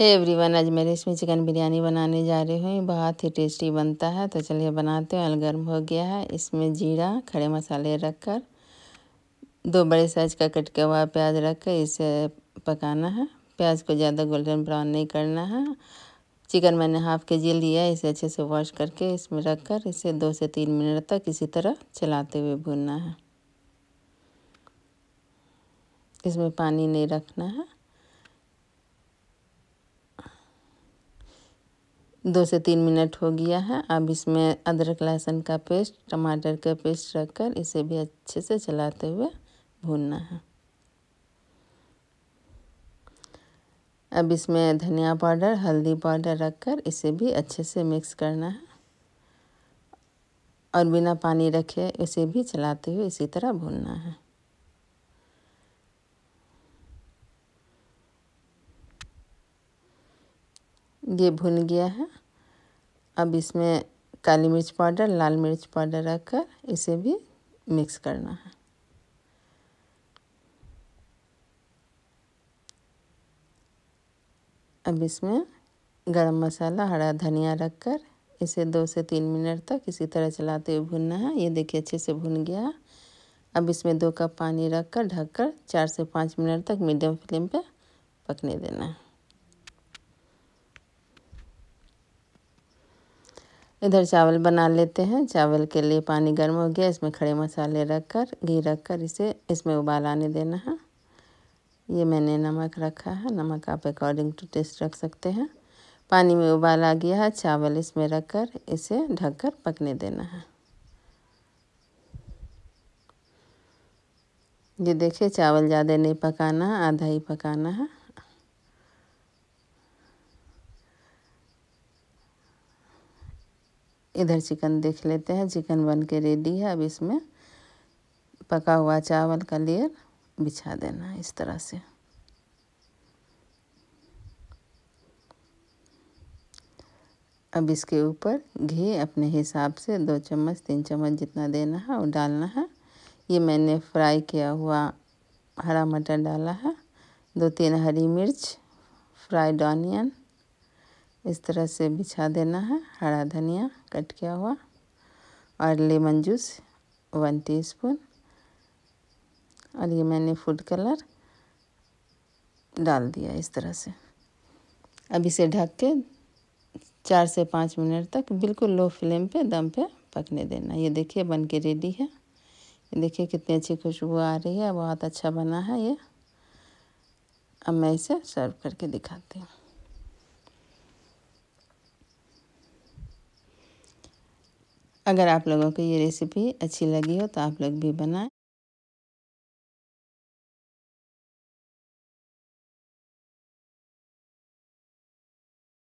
hey everyone आज मैं इसमें चिकन बिरयानी बनाने जा रही हूँ बहुत ही टेस्टी बनता है तो चलिए बनाते हैं अलगर्म गर्म हो गया है इसमें जीरा खड़े मसाले रख कर दो बड़े साइज का कट हुआ प्याज रख कर इसे पकाना है प्याज को ज़्यादा गोल्डन ब्राउन नहीं करना है चिकन मैंने हाफ़ के जी लिया इसे अच्छे से वॉश करके इसमें रख कर इसे दो से तीन मिनट तक इसी तरह चलाते हुए भूनना है इसमें पानी नहीं रखना है दो से तीन मिनट हो गया है अब इसमें अदरक लहसुन का पेस्ट टमाटर का पेस्ट रखकर इसे भी अच्छे से चलाते हुए भूनना है अब इसमें धनिया पाउडर हल्दी पाउडर रखकर इसे भी अच्छे से मिक्स करना है और बिना पानी रखे इसे भी चलाते हुए इसी तरह भूनना है ये भुन गया है अब इसमें काली मिर्च पाउडर लाल मिर्च पाउडर रखकर इसे भी मिक्स करना है अब इसमें गरम मसाला हरा धनिया रखकर इसे दो से तीन मिनट तक इसी तरह चलाते हुए भुनना है ये देखिए अच्छे से भुन गया अब इसमें दो कप पानी रखकर ढककर चार से पाँच मिनट तक मीडियम फ्लेम पे पकने देना है इधर चावल बना लेते हैं चावल के लिए पानी गर्म हो गया इसमें खड़े मसाले रखकर घी रखकर इसे इसमें उबाल आने देना है ये मैंने नमक रखा है नमक आप अकॉर्डिंग टू टेस्ट रख सकते हैं पानी में उबाल आ गया है चावल इसमें रखकर इसे ढककर पकने देना है ये देखिए चावल ज़्यादा नहीं पकाना आधा ही पकाना है इधर चिकन देख लेते हैं चिकन बन के रेडी है अब इसमें पका हुआ चावल का लेयर बिछा देना है इस तरह से अब इसके ऊपर घी अपने हिसाब से दो चम्मच तीन चम्मच जितना देना है वो डालना है ये मैंने फ्राई किया हुआ हरा मटर डाला है दो तीन हरी मिर्च फ्राइड ऑनियन इस तरह से बिछा देना है हरा धनिया कट किया हुआ और लेमन जूस वन टीस्पून और ये मैंने फूड कलर डाल दिया इस तरह से अब इसे ढक के चार से पाँच मिनट तक बिल्कुल लो फ्लेम पे दम पे पकने देना ये देखिए बन के रेडी है ये देखिए कितनी अच्छी खुशबू आ रही है बहुत अच्छा बना है ये अब मैं इसे सर्व करके दिखाती हूँ अगर आप लोगों को ये रेसिपी अच्छी लगी हो तो आप लोग भी बनाएं